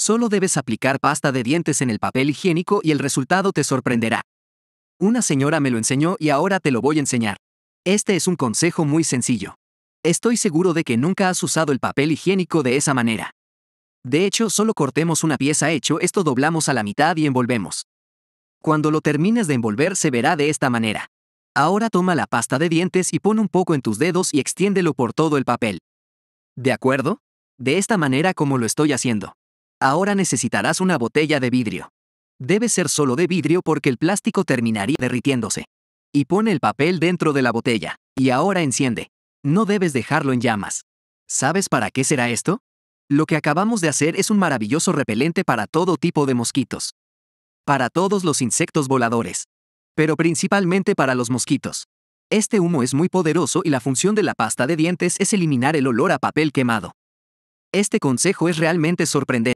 Solo debes aplicar pasta de dientes en el papel higiénico y el resultado te sorprenderá. Una señora me lo enseñó y ahora te lo voy a enseñar. Este es un consejo muy sencillo. Estoy seguro de que nunca has usado el papel higiénico de esa manera. De hecho, solo cortemos una pieza hecho, esto doblamos a la mitad y envolvemos. Cuando lo termines de envolver se verá de esta manera. Ahora toma la pasta de dientes y pon un poco en tus dedos y extiéndelo por todo el papel. ¿De acuerdo? De esta manera como lo estoy haciendo. Ahora necesitarás una botella de vidrio. Debe ser solo de vidrio porque el plástico terminaría derritiéndose. Y pone el papel dentro de la botella. Y ahora enciende. No debes dejarlo en llamas. ¿Sabes para qué será esto? Lo que acabamos de hacer es un maravilloso repelente para todo tipo de mosquitos. Para todos los insectos voladores. Pero principalmente para los mosquitos. Este humo es muy poderoso y la función de la pasta de dientes es eliminar el olor a papel quemado. Este consejo es realmente sorprendente.